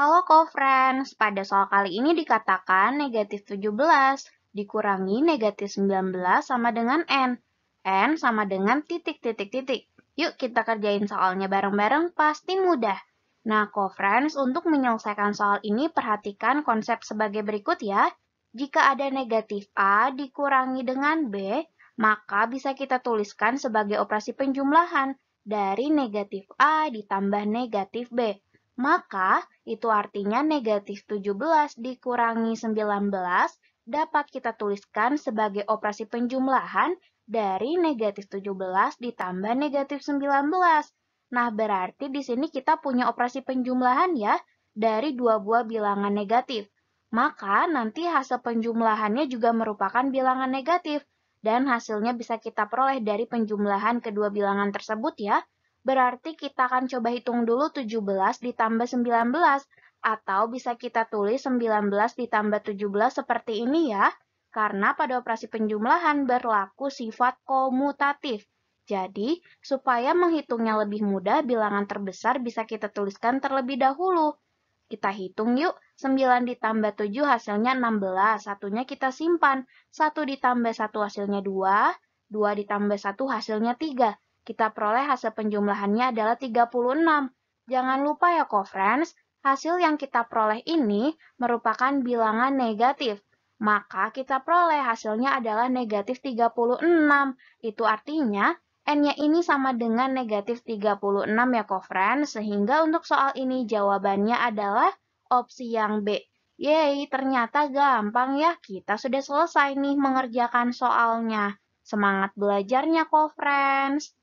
Halo co-friends, pada soal kali ini dikatakan negatif 17 dikurangi negatif 19 sama dengan N. N sama dengan titik-titik-titik. Yuk kita kerjain soalnya bareng-bareng, pasti mudah. Nah, co-friends, untuk menyelesaikan soal ini perhatikan konsep sebagai berikut ya. Jika ada negatif A dikurangi dengan B, maka bisa kita tuliskan sebagai operasi penjumlahan dari negatif A ditambah negatif B. Maka, itu artinya negatif 17 dikurangi 19 dapat kita tuliskan sebagai operasi penjumlahan dari negatif 17 ditambah negatif 19. Nah, berarti di sini kita punya operasi penjumlahan ya dari dua buah bilangan negatif. Maka nanti hasil penjumlahannya juga merupakan bilangan negatif dan hasilnya bisa kita peroleh dari penjumlahan kedua bilangan tersebut ya. Berarti kita akan coba hitung dulu 17 ditambah 19. Atau bisa kita tulis 19 ditambah 17 seperti ini ya. Karena pada operasi penjumlahan berlaku sifat komutatif. Jadi, supaya menghitungnya lebih mudah, bilangan terbesar bisa kita tuliskan terlebih dahulu. Kita hitung yuk, 9 ditambah 7 hasilnya 16, satunya kita simpan. 1 ditambah 1 hasilnya 2, 2 ditambah 1 hasilnya 3. Kita peroleh hasil penjumlahannya adalah 36. Jangan lupa ya, co-friends, hasil yang kita peroleh ini merupakan bilangan negatif. Maka kita peroleh hasilnya adalah negatif 36. Itu artinya N-nya ini sama dengan negatif 36 ya, co-friends. Sehingga untuk soal ini jawabannya adalah opsi yang B. Yeay, ternyata gampang ya. Kita sudah selesai nih mengerjakan soalnya. Semangat belajarnya, co-friends!